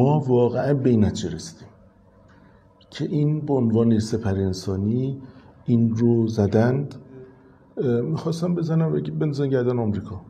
ما واقعا به این که این به عنوان سپر انسانی این رو زدند میخواستم بزنم بنزن گردن آمریکا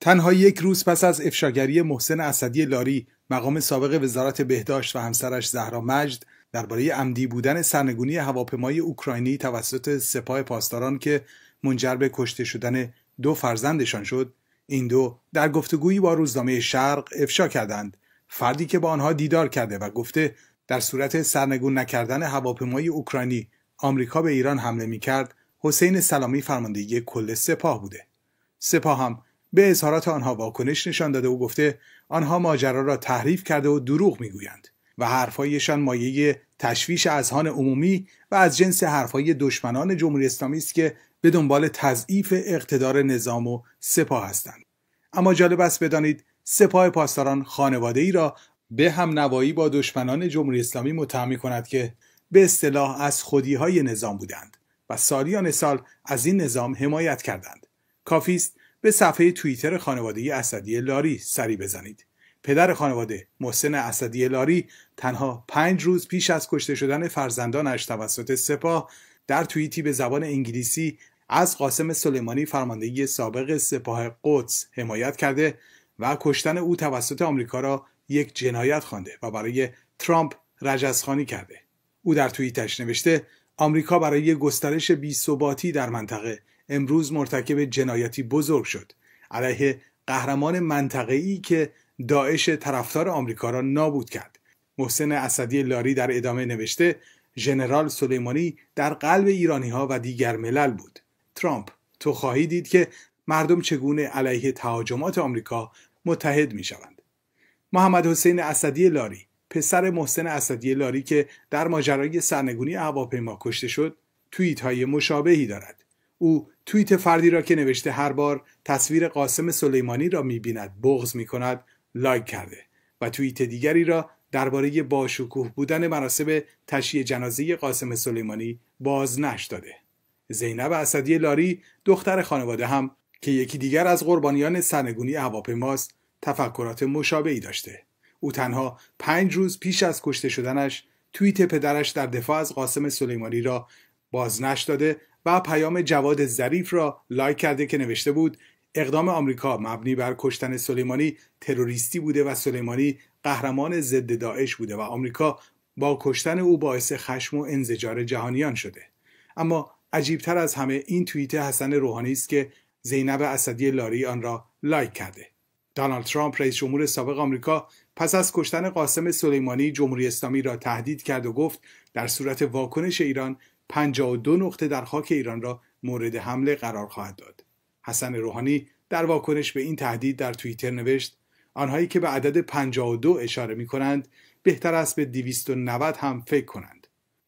تنها یک روز پس از افشاگری محسن اسدی لاری مقام سابق وزارت بهداشت و همسرش زهرا مجد درباره عمدی بودن سرنگونی هواپیمای اوکراینی توسط سپاه پاسداران که منجر به کشته شدن دو فرزندشان شد این دو در گفتگویی با روزنامه شرق افشا کردند فردی که با آنها دیدار کرده و گفته در صورت سرنگون نکردن هواپیمای اوکراینی آمریکا به ایران حمله می کرد حسین سلامی فرماندهی کل سپاه بوده سپاه هم به اظهارات آنها واکنش نشان داده و گفته آنها ماجرا را تحریف کرده و دروغ میگویند و حرفهایشان مایه تشویش اذهان عمومی و از جنس حرفهای دشمنان جمهوری اسلامی است که به دنبال تضعیف اقتدار نظام و سپاه هستند اما جالب است بدانید سپاه پاسداران خانواده ای را به هم نوایی با دشمنان جمهوری اسلامی متهم کند که به اصطلاح از خودی های نظام بودند و سالیان سال از این نظام حمایت کردند کافی است به صفحه توییتر خانواده اسدی لاری سری بزنید پدر خانواده محسن اسدی لاری تنها پنج روز پیش از کشته شدن فرزندانش توسط سپاه در توییتی به زبان انگلیسی از قاسم سلیمانی فرماندهی سابق سپاه قدس حمایت کرده و کشتن او توسط آمریکا را یک جنایت خوانده و برای ترامپ رجزخانی کرده او در توییتش نوشته آمریکا برای گسترش بیثباتی در منطقه امروز مرتکب جنایتی بزرگ شد علیه قهرمان منطقه ای که داعش طرفدار آمریکا را نابود کرد محسن اسدی لاری در ادامه نوشته ژنرال سلیمانی در قلب ایرانی ها و دیگر ملل بود ترامپ تو خواهی دید که مردم چگونه علیه تهاجمات آمریکا متحد می شوند. محمد حسین اسدی لاری پسر محسن اسدی لاری که در ماجرای سرنگونی هواپیما کشته شد توییت های مشابهی دارد او توییت فردی را که نوشته هر بار تصویر قاسم سلیمانی را میبیند بغض میکند لایک کرده و توییت دیگری را درباره باشکوه بودن مراسم تشییع جنازه قاسم سلیمانی بازنش داده زینب اسدی لاری دختر خانواده هم که یکی دیگر از قربانیان سرنگونی هواپیماست تفکرات مشابهی داشته او تنها پنج روز پیش از کشته شدنش توییت پدرش در دفاع از قاسم سلیمانی را بازنش داده و پیام جواد ظریف را لایک کرده که نوشته بود اقدام آمریکا مبنی بر کشتن سلیمانی تروریستی بوده و سلیمانی قهرمان ضد داعش بوده و آمریکا با کشتن او باعث خشم و انزجار جهانیان شده اما عجیبتر از همه این توییت حسن روحانی است که زینب اسدی لاری آن را لایک کرده دانالد ترامپ رئیس جمهور سابق آمریکا پس از کشتن قاسم سلیمانی جمهوری اسلامی را تهدید کرد و گفت در صورت واکنش ایران 52 نقطه در خاک ایران را مورد حمله قرار خواهد داد حسن روحانی در واکنش به این تهدید در توییتر نوشت آنهایی که به عدد 52 اشاره می کنند بهتر است به 290 هم فکر کنند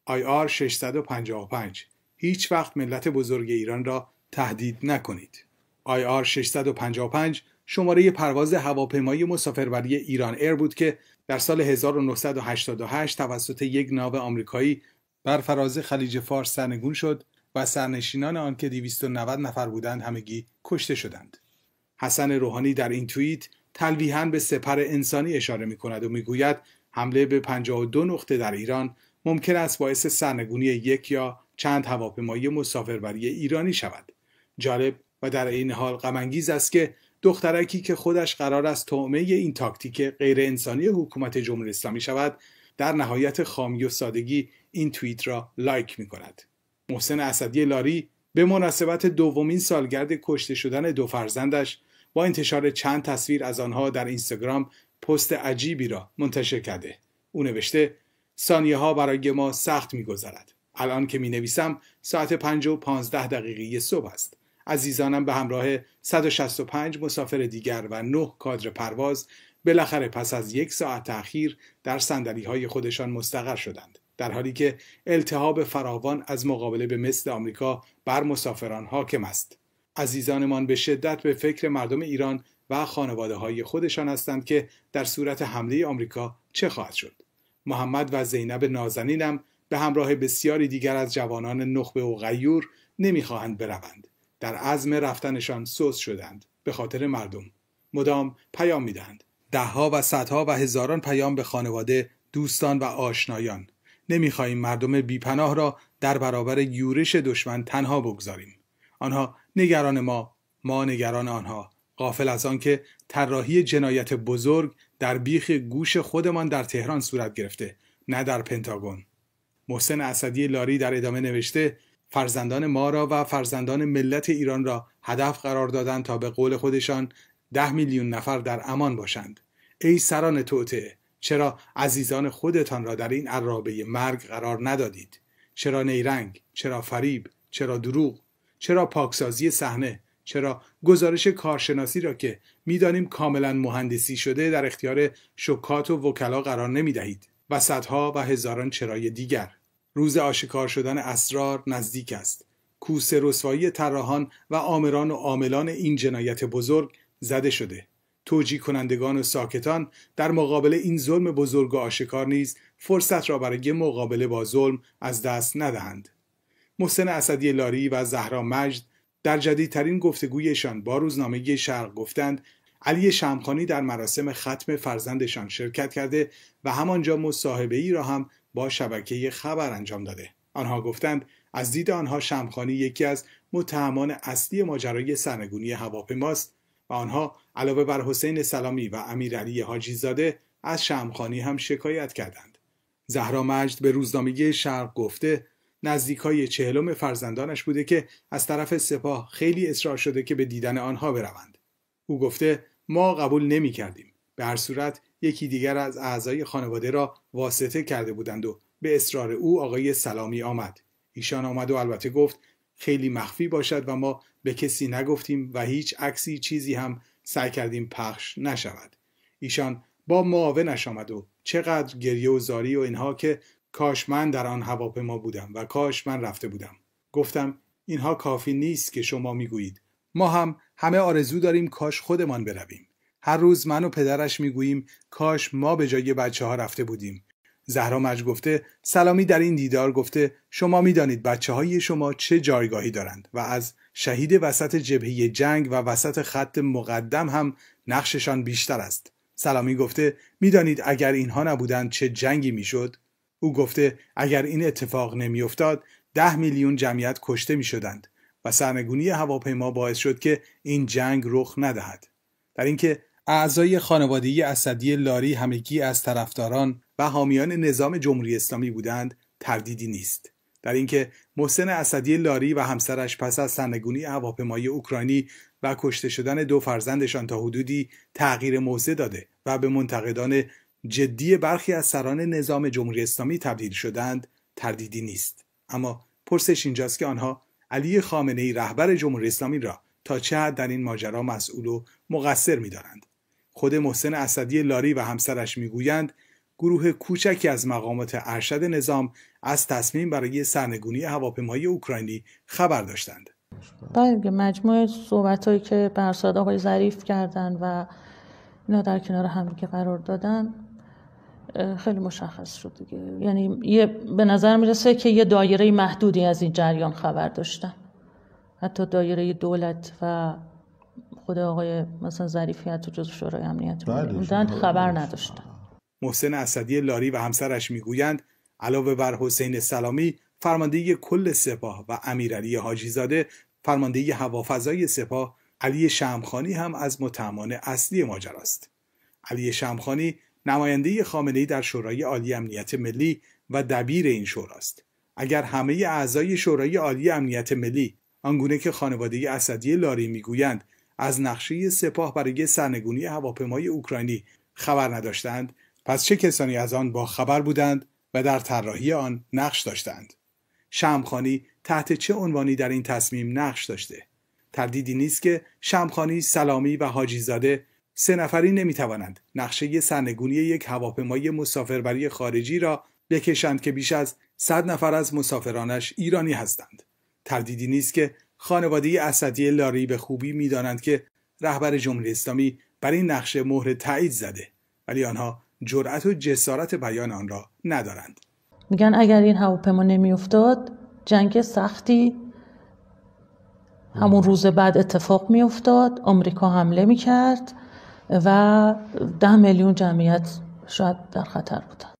IR 655 هیچ وقت ملت بزرگ ایران را تهدید نکنید IR 655 شماره پرواز هواپیمایی مسافربری ایران ایر بود که در سال 1988 توسط یک ناو آمریکایی بر فراز خلیج فارس سرنگون شد و سرنشینان آن که 290 نفر بودند همگی کشته شدند. حسن روحانی در این توییت تلویحا به سپر انسانی اشاره می کند و میگوید حمله به 52 نقطه در ایران ممکن است باعث سرنگونی یک یا چند هواپیمایی مسافربری ایرانی شود. جالب و در این حال غمانگیز است که دخترکی که خودش قرار است طعمه این تاکتیک غیر انسانی حکومت جمهوری اسلامی شود در نهایت خامی و سادگی این توییت را لایک می کند. محسن اسدی لاری به مناسبت دومین سالگرد کشته شدن دو فرزندش با انتشار چند تصویر از آنها در اینستاگرام پست عجیبی را منتشر کرده. او نوشته سانیه ها برای ما سخت می گذارد. الان که می نویسم ساعت پنج و پانزده دقیقه صبح است. عزیزانم به همراه 165 مسافر دیگر و 9 کادر پرواز بالاخره پس از یک ساعت تاخیر در سندلی های خودشان مستقر شدند در حالی که التهاب فراوان از مقابله به مثل آمریکا بر مسافران حاکم است عزیزانمان به شدت به فکر مردم ایران و خانواده های خودشان هستند که در صورت حمله آمریکا چه خواهد شد محمد و زینب نازنینم به همراه بسیاری دیگر از جوانان نخبه و غیور نمیخواهند بروند در عزم رفتنشان سوس شدند به خاطر مردم مدام پیام میدهند دهها و صدها و هزاران پیام به خانواده دوستان و آشنایان نمیخواهیم مردم بیپناه را در برابر یورش دشمن تنها بگذاریم آنها نگران ما ما نگران آنها قافل از آنکه طراحی جنایت بزرگ در بیخ گوش خودمان در تهران صورت گرفته نه در پنتاگون محسن اسدی لاری در ادامه نوشته فرزندان ما را و فرزندان ملت ایران را هدف قرار دادند تا به قول خودشان ده میلیون نفر در امان باشند ای سران توته، چرا عزیزان خودتان را در این عرابه مرگ قرار ندادید چرا نیرنگ چرا فریب چرا دروغ چرا پاکسازی صحنه چرا گزارش کارشناسی را که میدانیم کاملا مهندسی شده در اختیار شکات و وکلا قرار نمی دهید و صدها و هزاران چرای دیگر روز آشکار شدن اسرار نزدیک است کوس رسوایی طراحان و آمران و عاملان این جنایت بزرگ زده شده توجیه کنندگان و ساکتان در مقابل این ظلم بزرگ و آشکار نیز فرصت را برای مقابله با ظلم از دست ندهند محسن اسدی لاری و زهرا مجد در جدیدترین گفتگویشان با روزنامه شرق گفتند علی شمخانی در مراسم ختم فرزندشان شرکت کرده و همانجا مصاحبه ای را هم با شبکه خبر انجام داده آنها گفتند از دید آنها شمخانی یکی از متهمان اصلی ماجرای سرنگونی هواپیماست و آنها علاوه بر حسین سلامی و امیرعلی حاجی زاده از شمخانی هم شکایت کردند زهرا مجد به روزنامه شرق گفته نزدیکای چهلم فرزندانش بوده که از طرف سپاه خیلی اصرار شده که به دیدن آنها بروند او گفته ما قبول نمی کردیم به هر صورت یکی دیگر از اعضای خانواده را واسطه کرده بودند و به اصرار او آقای سلامی آمد ایشان آمد و البته گفت خیلی مخفی باشد و ما به کسی نگفتیم و هیچ عکسی چیزی هم سعی کردیم پخش نشود ایشان با معاونش آمد و چقدر گریه و زاری و اینها که کاش من در آن هواپیما بودم و کاش من رفته بودم گفتم اینها کافی نیست که شما میگویید ما هم همه آرزو داریم کاش خودمان برویم هر روز من و پدرش میگوییم کاش ما به جای بچه ها رفته بودیم زهرا مج گفته سلامی در این دیدار گفته شما میدانید بچه های شما چه جایگاهی دارند و از شهید وسط جبهه جنگ و وسط خط مقدم هم نقششان بیشتر است سلامی گفته میدانید اگر اینها نبودند چه جنگی میشد او گفته اگر این اتفاق نمیافتاد ده میلیون جمعیت کشته میشدند و سرنگونی هواپیما باعث شد که این جنگ رخ ندهد در اینکه اعضای خانواده اسدی لاری همگی از طرفداران و حامیان نظام جمهوری اسلامی بودند تردیدی نیست در اینکه محسن اسدی لاری و همسرش پس از سرنگونی هواپیمای اوکراینی و کشته شدن دو فرزندشان تا حدودی تغییر موضع داده و به منتقدان جدی برخی از سران نظام جمهوری اسلامی تبدیل شدند تردیدی نیست اما پرسش اینجاست که آنها علی خامنه ای رهبر جمهوری اسلامی را تا چه در این ماجرا مسئول و مقصر می‌دارند خود محسن اسدی لاری و همسرش میگویند گروه کوچکی از مقامات ارشد نظام از تصمیم برای سرنگونی هواپیمای اوکراینی خبر داشتند. بله مجموع صحبت هایی که برساد آقای ظریف کردن و اینا در کنار هم که قرار دادن خیلی مشخص شد دیگه یعنی یه به نظر می میرسه که یه دایره محدودی از این جریان خبر داشتن حتی دایره دولت و خود آقای مثلا ظریفی تو جزو شورای امنیت بودند بله، خبر نداشتند محسن اسدی لاری و همسرش میگویند علاوه بر حسین سلامی فرماندهی کل سپاه و امیرعلی حاجی زاده فرماندهی هوافضای سپاه علی شمخانی هم از متهمان اصلی ماجرا است علی شمخانی نماینده خامنهای در شورای عالی امنیت ملی و دبیر این شوراست اگر همه اعضای شورای عالی امنیت ملی آنگونه که خانواده اسدی لاری میگویند از نقشه سپاه برای سرنگونی هواپیمای اوکراینی خبر نداشتند پس چه کسانی از آن با خبر بودند و در طراحی آن نقش داشتند شمخانی تحت چه عنوانی در این تصمیم نقش داشته تردیدی نیست که شمخانی سلامی و زاده سه نفری نمیتوانند نقشه سرنگونی یک هواپیمای مسافربری خارجی را بکشند که بیش از صد نفر از مسافرانش ایرانی هستند تردیدی نیست که خانواده اسدی لاری به خوبی میدانند که رهبر جمهوری اسلامی بر این نقشه مهر تایید زده ولی آنها جرأت و جسارت بیان آن را ندارند میگن اگر این هواپیما نمیافتاد جنگ سختی همون روز بعد اتفاق میافتاد آمریکا حمله میکرد و ده میلیون جمعیت شاید در خطر بودن